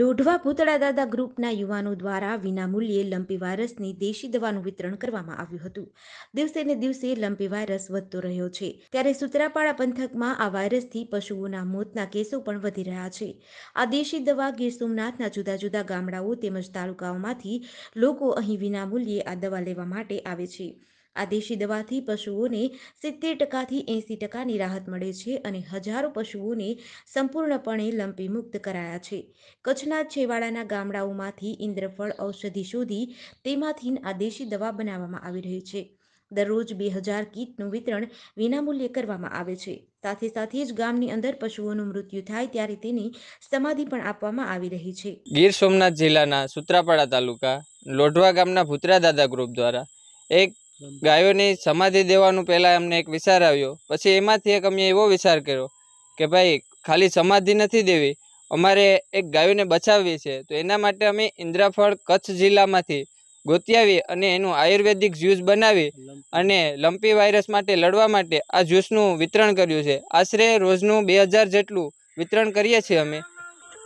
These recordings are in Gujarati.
લોઢવા ભૂતળા દાદા ગ્રુપના યુવાનો દ્વારા વિનામૂલ્યે લંપી વાયરસની દેશી દવાનું વિતરણ કરવામાં આવ્યું હતું દિવસે ને દિવસે લંપી વાયરસ વધતો રહ્યો છે ત્યારે સુત્રાપાડા પંથકમાં આ વાયરસથી પશુઓના મોતના કેસો પણ વધી રહ્યા છે આ દેશી દવા ગીર સોમનાથના જુદા જુદા ગામડાઓ તેમજ તાલુકાઓમાંથી લોકો અહીં વિનામૂલ્યે આ દવા લેવા માટે આવે છે આ દેશી દવાથી પશુઓને સિત્તેર ટકાથી એંસી ટકાની રાહત મળે છે અને હજારો પશુઓને સંપૂર્ણપણે લંપી મુક્ત કરાયા છે કચ્છના છેવાડાના ગામડાઓમાંથી ઇન્દ્રફળ ઔષધિ શોધી તેમાંથી આ દેશી દવા બનાવવામાં આવી રહી છે દરરોજ બે હજાર કીટનું વિતરણ વિનામૂલ્યે કરવામાં આવે છે સાથે સાથે જ ગામની અંદર પશુઓનું મૃત્યુ થાય ત્યારે તેની સમાધિ પણ આપવામાં આવી રહી છે ગીર સોમનાથ જિલ્લાના સુત્રાપાડા તાલુકા લોઢવા ગામના ભૂતરા દાદા ગ્રુપ દ્વારા એક ગાયોની સમાધિ દેવાનું પહેલાં અમને એક વિચાર આવ્યો પછી એમાંથી એક અમે એવો વિચાર કર્યો કે ભાઈ ખાલી સમાધિ નથી દેવી અમારે એક ગાયોને બચાવવી છે તો એના માટે અમે ઇન્દ્રાફળ કચ્છ જિલ્લામાંથી ગોત્યાવી અને એનું આયુર્વેદિક જ્યુસ બનાવી અને લંપી વાયરસ માટે લડવા માટે આ જ્યુસનું વિતરણ કર્યું છે આશરે રોજનું બે હજાર જેટલું વિતરણ કરીએ છીએ અમે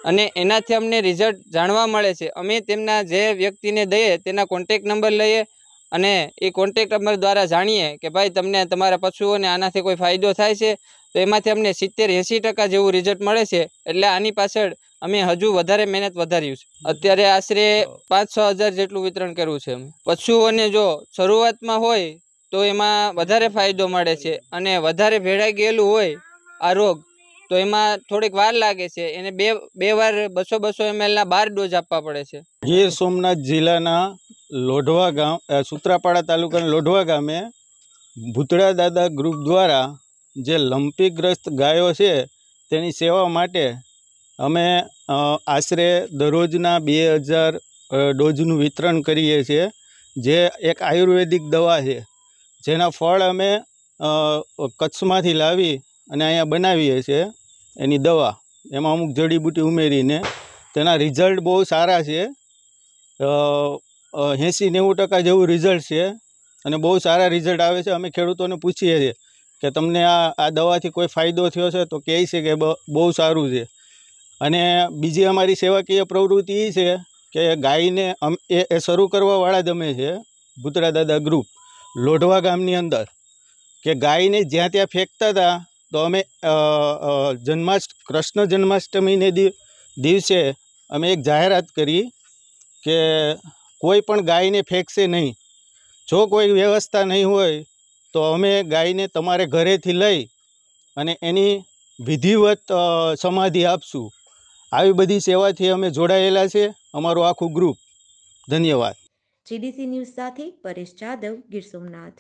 અને એનાથી અમને રિઝલ્ટ જાણવા મળે છે અમે તેમના જે વ્યક્તિને દઈએ તેના કોન્ટેક નંબર લઈએ અને એ કોન્ટેક નંબર દ્વારા જાણીએ કે ભાઈ તમને તમારા પશુઓને આનાથી કોઈ ફાયદો થાય છે તો એમાંથી અમને સિત્તેર એંસી ટકા જેવું રિઝલ્ટ મળે છે એટલે આની પાછળ અમે હજુ વધારે મહેનત વધાર્યું છે અત્યારે આશરે પાંચસો હજાર જેટલું વિતરણ કર્યું છે પશુઓને જો શરૂઆતમાં હોય તો એમાં વધારે ફાયદો મળે છે અને વધારે ભેળાઈ ગયેલું હોય આ રોગ તો એમાં થોડીક વાર લાગે છે એને બે બે વાર બસો બસો એમએલના બાર ડોઝ આપવા પડે છે ગીર સોમનાથ જિલ્લાના લોઢવા ગામ સુત્રાપાડા તાલુકાના લોઢવા ગામે ભૂતળા દાદા ગ્રુપ દ્વારા જે લંપીગ્રસ્ત ગાયો છે તેની સેવા માટે અમે આશરે દરરોજના બે હજાર ડોઝનું વિતરણ કરીએ છીએ જે એક આયુર્વેદિક દવા છે જેના ફળ અમે કચ્છમાંથી લાવી અને અહીંયા બનાવીએ છીએ એની દવા એમાં અમુક જડીબુટી ઉમેરીને તેના રિઝલ્ટ બહુ સારા છે એંસી નેવું ટકા જેવું રિઝલ્ટ છે અને બહુ સારા રિઝલ્ટ આવે છે અમે ખેડૂતોને પૂછીએ છીએ કે તમને આ આ દવાથી કોઈ ફાયદો થયો છે તો કહે છે કે બહુ સારું છે અને બીજી અમારી સેવાકીય પ્રવૃત્તિ એ છે કે ગાયને એ શરૂ કરવાવાળા જ અમે છે ભૂતરા દાદા ગ્રુપ લોઢવા ગામની અંદર કે ગાયને જ્યાં ત્યાં ફેંકતા હતા તો અમે જન્માષ્ટ કૃષ્ણ જન્માષ્ટમીને દિવસે અમે એક જાહેરાત કરી કે કોઈ પણ ગાયને ફેંકશે નહીં જો કોઈ વ્યવસ્થા નહીં હોય તો અમે ગાયને તમારે ઘરેથી લઈ અને એની વિધિવત સમાધિ આપશું આવી બધી સેવાથી અમે જોડાયેલા છે અમારું આખું ગ્રુપ ધન્યવાદ જીડીસી ન્યૂઝ સાથે પરેશ જાદવ ગીર સોમનાથ